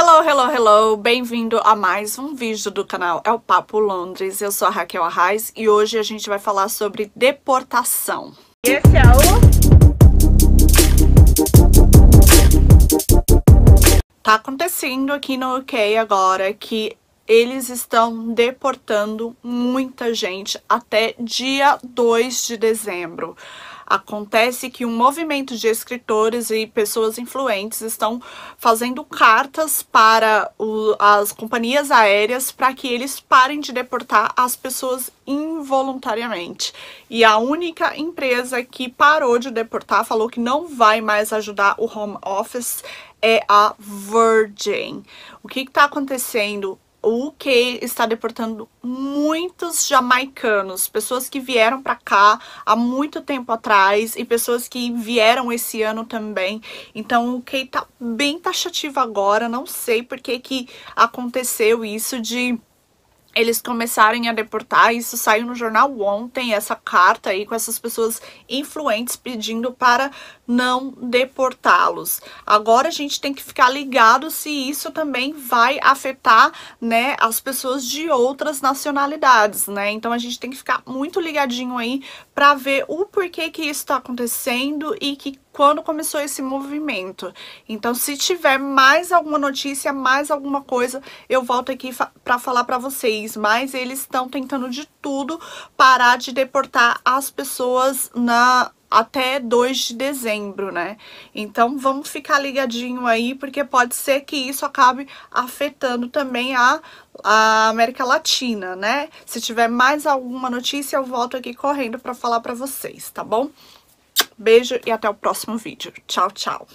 Hello, hello, hello! Bem-vindo a mais um vídeo do canal É o Papo Londres. Eu sou a Raquel Arraes e hoje a gente vai falar sobre deportação. Esse é o... Tá acontecendo aqui no UK agora que eles estão deportando muita gente até dia 2 de dezembro. Acontece que um movimento de escritores e pessoas influentes estão fazendo cartas para o, as companhias aéreas para que eles parem de deportar as pessoas involuntariamente. E a única empresa que parou de deportar falou que não vai mais ajudar o home office é a Virgin. O que está acontecendo? o UK está deportando muitos jamaicanos, pessoas que vieram para cá há muito tempo atrás e pessoas que vieram esse ano também. Então o UK tá bem taxativo agora, não sei por que que aconteceu isso de eles começarem a deportar. Isso saiu no jornal ontem, essa carta aí com essas pessoas influentes pedindo para não deportá-los. Agora a gente tem que ficar ligado se isso também vai afetar, né, as pessoas de outras nacionalidades, né? Então a gente tem que ficar muito ligadinho aí para ver o porquê que isso está acontecendo e que quando começou esse movimento. Então, se tiver mais alguma notícia, mais alguma coisa, eu volto aqui fa para falar para vocês. Mas eles estão tentando de tudo parar de deportar as pessoas na até 2 de dezembro, né? Então vamos ficar ligadinho aí, porque pode ser que isso acabe afetando também a, a América Latina, né? Se tiver mais alguma notícia, eu volto aqui correndo para falar para vocês, tá bom? Beijo e até o próximo vídeo. Tchau, tchau!